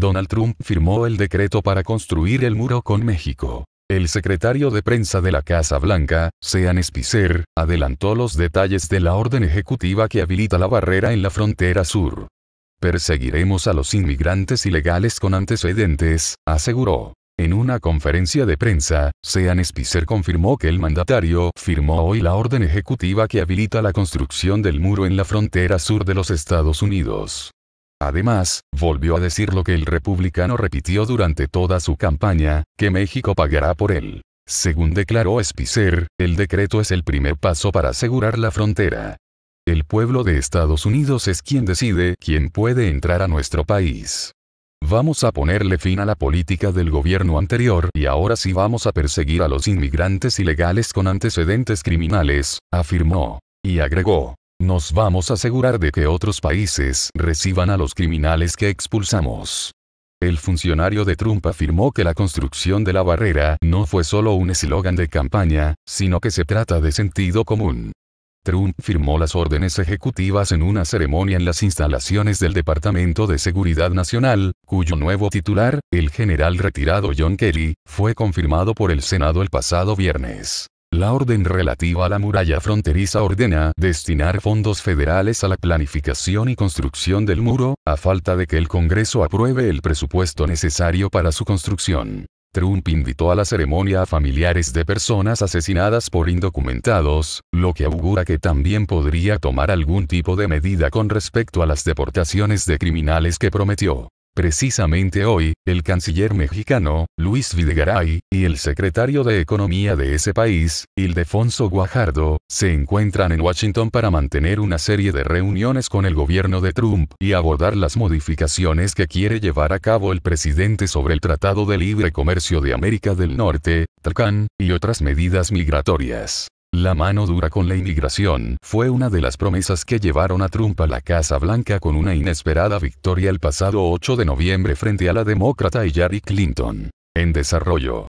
Donald Trump firmó el decreto para construir el muro con México. El secretario de prensa de la Casa Blanca, Sean Spicer, adelantó los detalles de la orden ejecutiva que habilita la barrera en la frontera sur. Perseguiremos a los inmigrantes ilegales con antecedentes, aseguró. En una conferencia de prensa, Sean Spicer confirmó que el mandatario firmó hoy la orden ejecutiva que habilita la construcción del muro en la frontera sur de los Estados Unidos. Además, volvió a decir lo que el republicano repitió durante toda su campaña, que México pagará por él. Según declaró Spicer, el decreto es el primer paso para asegurar la frontera. El pueblo de Estados Unidos es quien decide quién puede entrar a nuestro país. Vamos a ponerle fin a la política del gobierno anterior y ahora sí vamos a perseguir a los inmigrantes ilegales con antecedentes criminales, afirmó. Y agregó, nos vamos a asegurar de que otros países reciban a los criminales que expulsamos. El funcionario de Trump afirmó que la construcción de la barrera no fue solo un eslogan de campaña, sino que se trata de sentido común. Trump firmó las órdenes ejecutivas en una ceremonia en las instalaciones del Departamento de Seguridad Nacional, cuyo nuevo titular, el general retirado John Kelly, fue confirmado por el Senado el pasado viernes. La orden relativa a la muralla fronteriza ordena destinar fondos federales a la planificación y construcción del muro, a falta de que el Congreso apruebe el presupuesto necesario para su construcción. Trump invitó a la ceremonia a familiares de personas asesinadas por indocumentados, lo que augura que también podría tomar algún tipo de medida con respecto a las deportaciones de criminales que prometió. Precisamente hoy, el canciller mexicano, Luis Videgaray, y el secretario de Economía de ese país, Ildefonso Guajardo, se encuentran en Washington para mantener una serie de reuniones con el gobierno de Trump y abordar las modificaciones que quiere llevar a cabo el presidente sobre el Tratado de Libre Comercio de América del Norte, TRCAN, y otras medidas migratorias. La mano dura con la inmigración fue una de las promesas que llevaron a Trump a la Casa Blanca con una inesperada victoria el pasado 8 de noviembre frente a la demócrata Hillary Clinton. En desarrollo.